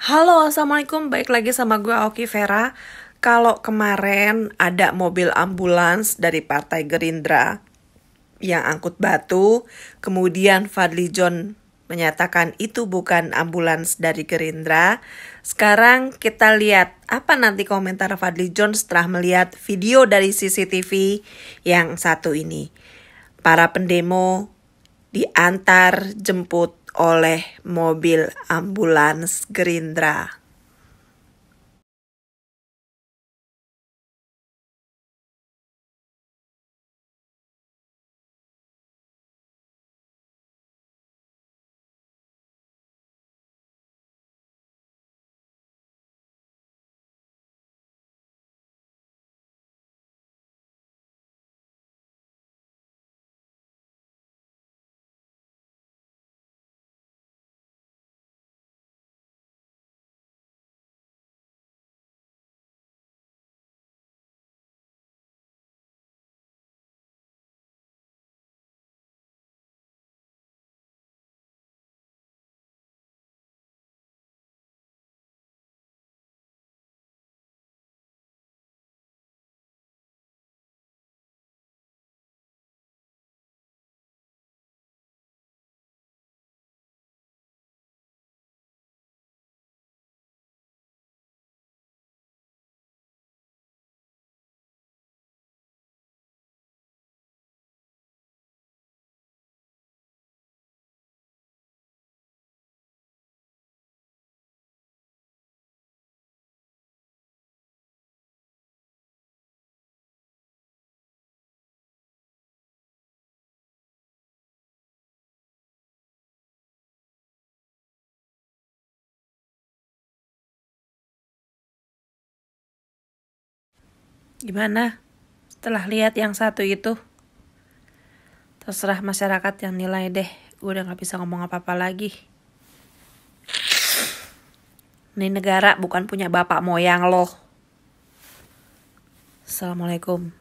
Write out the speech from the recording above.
Halo, assalamualaikum. Baik lagi sama gue Oki Vera. Kalau kemarin ada mobil ambulans dari Partai Gerindra yang angkut batu, kemudian Fadli John menyatakan itu bukan ambulans dari Gerindra. Sekarang kita lihat apa nanti komentar Fadli John setelah melihat video dari CCTV yang satu ini. Para pendemo diantar jemput oleh mobil ambulans Gerindra. Gimana? Setelah lihat yang satu itu, terserah masyarakat yang nilai deh. Gue udah gak bisa ngomong apa-apa lagi. Ini negara bukan punya bapak moyang loh. Assalamualaikum.